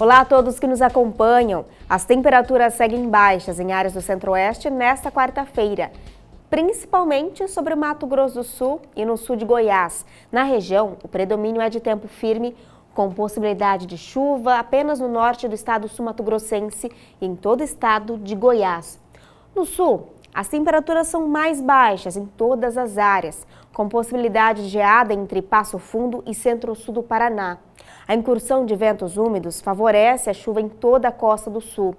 Olá a todos que nos acompanham. As temperaturas seguem baixas em áreas do centro-oeste nesta quarta-feira, principalmente sobre o Mato Grosso do Sul e no sul de Goiás. Na região, o predomínio é de tempo firme, com possibilidade de chuva apenas no norte do estado sul-mato-grossense e em todo o estado de Goiás. No sul, as temperaturas são mais baixas em todas as áreas, com possibilidade de geada entre Passo Fundo e centro-sul do Paraná. A incursão de ventos úmidos favorece a chuva em toda a costa do sul.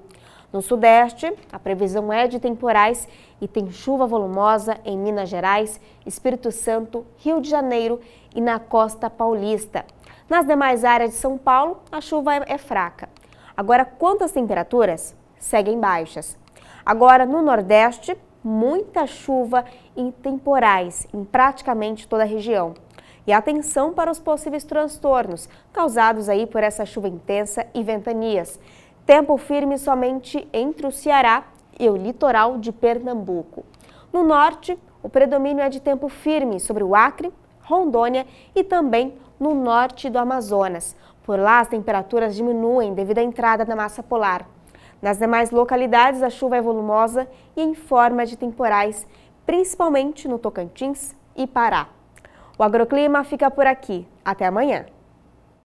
No Sudeste, a previsão é de temporais e tem chuva volumosa em Minas Gerais, Espírito Santo, Rio de Janeiro e na costa paulista. Nas demais áreas de São Paulo, a chuva é fraca. Agora, quanto às temperaturas, seguem baixas. Agora, no Nordeste, muita chuva e temporais em praticamente toda a região. E atenção para os possíveis transtornos causados aí por essa chuva intensa e ventanias. Tempo firme somente entre o Ceará e o litoral de Pernambuco. No norte, o predomínio é de tempo firme sobre o Acre, Rondônia e também no norte do Amazonas. Por lá, as temperaturas diminuem devido à entrada da massa polar. Nas demais localidades, a chuva é volumosa e em forma de temporais, principalmente no Tocantins e Pará. O agroclima fica por aqui. Até amanhã!